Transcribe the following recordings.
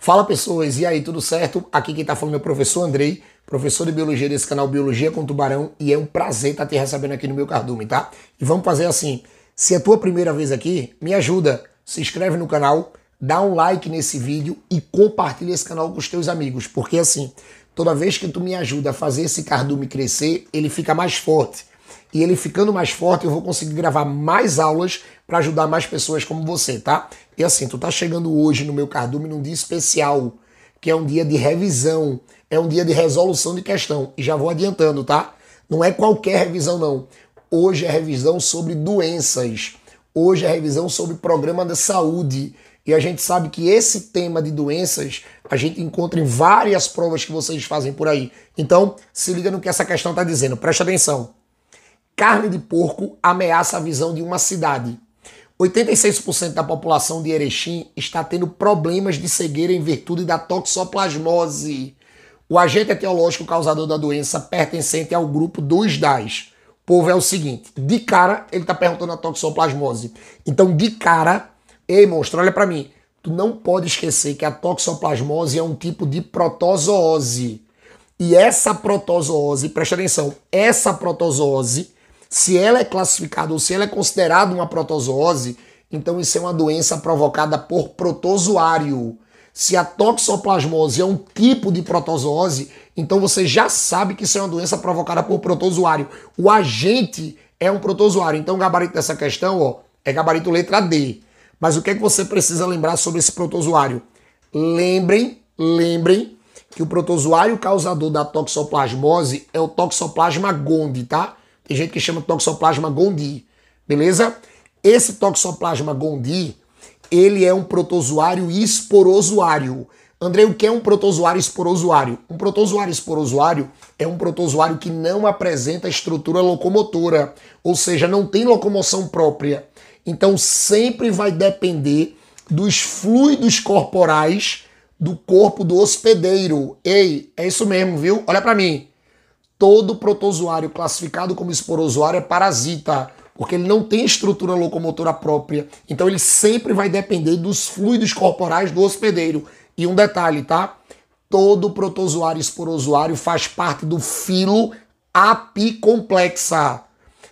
Fala pessoas, e aí, tudo certo? Aqui quem tá falando é o professor Andrei, professor de biologia desse canal Biologia com Tubarão, e é um prazer estar tá te recebendo aqui no meu cardume, tá? E vamos fazer assim: se é tua primeira vez aqui, me ajuda, se inscreve no canal, dá um like nesse vídeo e compartilha esse canal com os teus amigos, porque assim, toda vez que tu me ajuda a fazer esse cardume crescer, ele fica mais forte. E ele ficando mais forte, eu vou conseguir gravar mais aulas para ajudar mais pessoas como você, tá? E assim, tu tá chegando hoje no meu cardume num dia especial, que é um dia de revisão, é um dia de resolução de questão. E já vou adiantando, tá? Não é qualquer revisão, não. Hoje é revisão sobre doenças. Hoje é revisão sobre programa da saúde. E a gente sabe que esse tema de doenças a gente encontra em várias provas que vocês fazem por aí. Então, se liga no que essa questão está dizendo, Presta atenção. Carne de porco ameaça a visão de uma cidade. 86% da população de Erechim está tendo problemas de cegueira em virtude da toxoplasmose, o agente etiológico causador da doença pertencente ao grupo dos DAS. O povo é o seguinte, de cara ele está perguntando a toxoplasmose. Então, de cara, ei monstro, olha para mim, tu não pode esquecer que a toxoplasmose é um tipo de protozoose. E essa protozoose, presta atenção, essa protozoose se ela é classificada ou se ela é considerada uma protozoose, então isso é uma doença provocada por protozoário. Se a toxoplasmose é um tipo de protozoose, então você já sabe que isso é uma doença provocada por protozoário. O agente é um protozoário. Então o gabarito dessa questão ó, é gabarito letra D. Mas o que é que você precisa lembrar sobre esse protozoário? Lembrem, lembrem que o protozoário causador da toxoplasmose é o Toxoplasma gondii, tá? Tem gente que chama de toxoplasma gondii, beleza? Esse toxoplasma gondii, ele é um protozoário esporozoário. Andrei, o que é um protozoário esporozoário? Um protozoário esporozoário é um protozoário que não apresenta estrutura locomotora, ou seja, não tem locomoção própria. Então sempre vai depender dos fluidos corporais do corpo do hospedeiro. Ei, é isso mesmo, viu? Olha para mim. Todo protozoário classificado como esporozoário é parasita, porque ele não tem estrutura locomotora própria. Então ele sempre vai depender dos fluidos corporais do hospedeiro. E um detalhe, tá? Todo protozoário esporozoário faz parte do filo apicomplexa.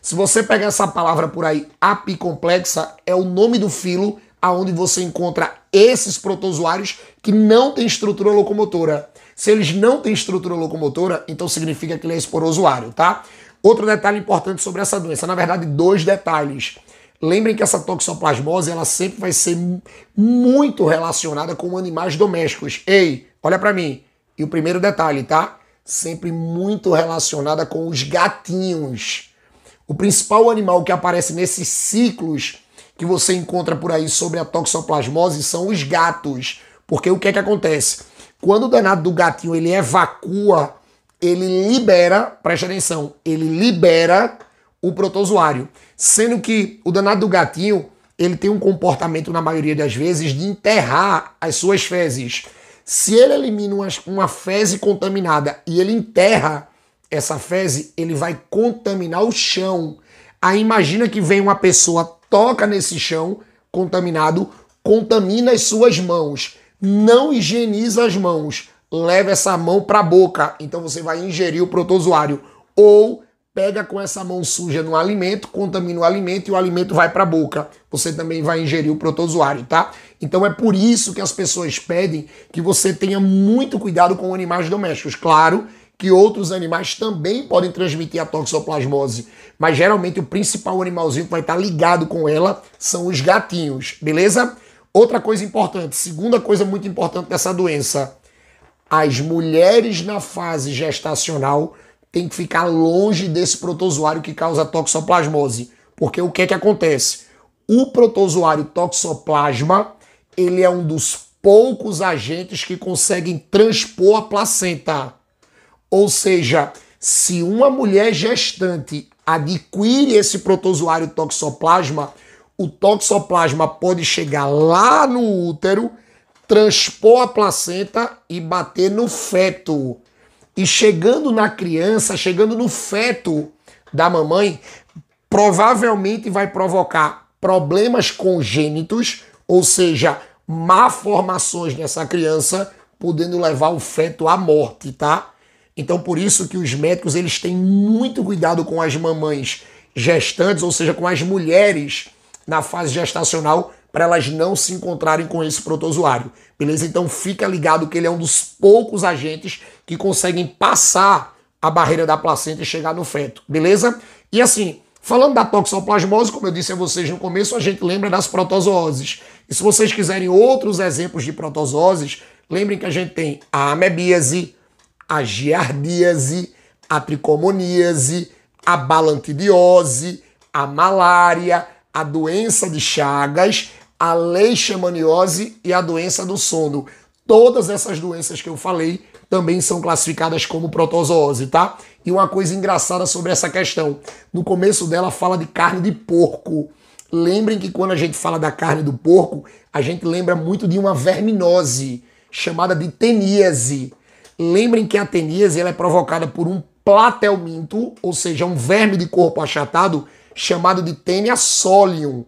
Se você pegar essa palavra por aí, apicomplexa, é o nome do filo aonde você encontra esses protozoários que não têm estrutura locomotora. Se eles não têm estrutura locomotora, então significa que ele é esporosuário, tá? Outro detalhe importante sobre essa doença, na verdade, dois detalhes. Lembrem que essa toxoplasmose ela sempre vai ser muito relacionada com animais domésticos. Ei, olha para mim. E o primeiro detalhe, tá? Sempre muito relacionada com os gatinhos. O principal animal que aparece nesses ciclos que você encontra por aí sobre a toxoplasmose são os gatos. Porque o que é que acontece? Quando o danado do gatinho ele evacua, ele libera, preste atenção, ele libera o protozoário. Sendo que o danado do gatinho ele tem um comportamento, na maioria das vezes, de enterrar as suas fezes. Se ele elimina uma, uma fezes contaminada e ele enterra essa fezes, ele vai contaminar o chão. Aí imagina que vem uma pessoa, toca nesse chão contaminado, contamina as suas mãos não higieniza as mãos, leva essa mão para a boca, então você vai ingerir o protozoário. Ou pega com essa mão suja no alimento, contamina o alimento e o alimento vai para a boca. Você também vai ingerir o protozoário, tá? Então é por isso que as pessoas pedem que você tenha muito cuidado com animais domésticos. Claro que outros animais também podem transmitir a toxoplasmose, mas geralmente o principal animalzinho que vai estar ligado com ela são os gatinhos, beleza? Outra coisa importante, segunda coisa muito importante dessa doença: as mulheres na fase gestacional têm que ficar longe desse protozoário que causa toxoplasmose. Porque o que é que acontece? O protozoário toxoplasma, ele é um dos poucos agentes que conseguem transpor a placenta. Ou seja, se uma mulher gestante adquire esse protozoário toxoplasma, o toxoplasma pode chegar lá no útero, transpor a placenta e bater no feto. E chegando na criança, chegando no feto da mamãe, provavelmente vai provocar problemas congênitos, ou seja, malformações nessa criança, podendo levar o feto à morte, tá? Então por isso que os médicos eles têm muito cuidado com as mamães gestantes, ou seja, com as mulheres na fase gestacional para elas não se encontrarem com esse protozoário. Beleza? Então fica ligado que ele é um dos poucos agentes que conseguem passar a barreira da placenta e chegar no feto. Beleza? E assim, falando da toxoplasmose, como eu disse a vocês no começo, a gente lembra das protozooses. E se vocês quiserem outros exemplos de protozooses, lembrem que a gente tem a amebíase, a giardíase, a tricomoníase, a balantidiose, a malária, a doença de Chagas, a leishmaniose e a doença do sono. Todas essas doenças que eu falei também são classificadas como protozoose, tá? E uma coisa engraçada sobre essa questão. No começo dela fala de carne de porco. Lembrem que quando a gente fala da carne do porco, a gente lembra muito de uma verminose chamada de teníase. Lembrem que a teníase ela é provocada por um platelminto, ou seja, um verme de corpo achatado chamado de tênia solium.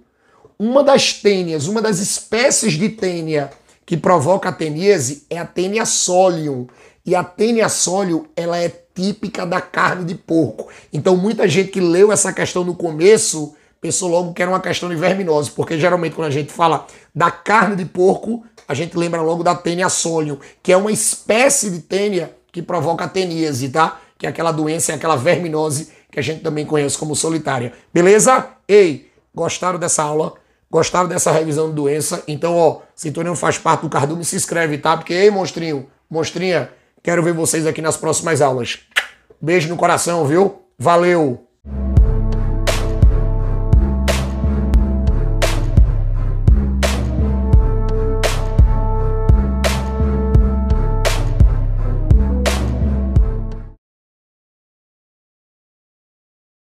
Uma das tênias, uma das espécies de tênia que provoca a teníase é a tênia solium. E a tênia solium, ela é típica da carne de porco. Então muita gente que leu essa questão no começo pensou logo que era uma questão de verminose, porque geralmente quando a gente fala da carne de porco, a gente lembra logo da tênia solium, que é uma espécie de tênia que provoca a teníase, tá? Que é aquela doença, é aquela verminose que a gente também conhece como solitária. Beleza? Ei, gostaram dessa aula? Gostaram dessa revisão de doença? Então, ó, se tu não faz parte do cardume, se inscreve, tá? Porque, ei, monstrinho, monstrinha, quero ver vocês aqui nas próximas aulas. Beijo no coração, viu? Valeu!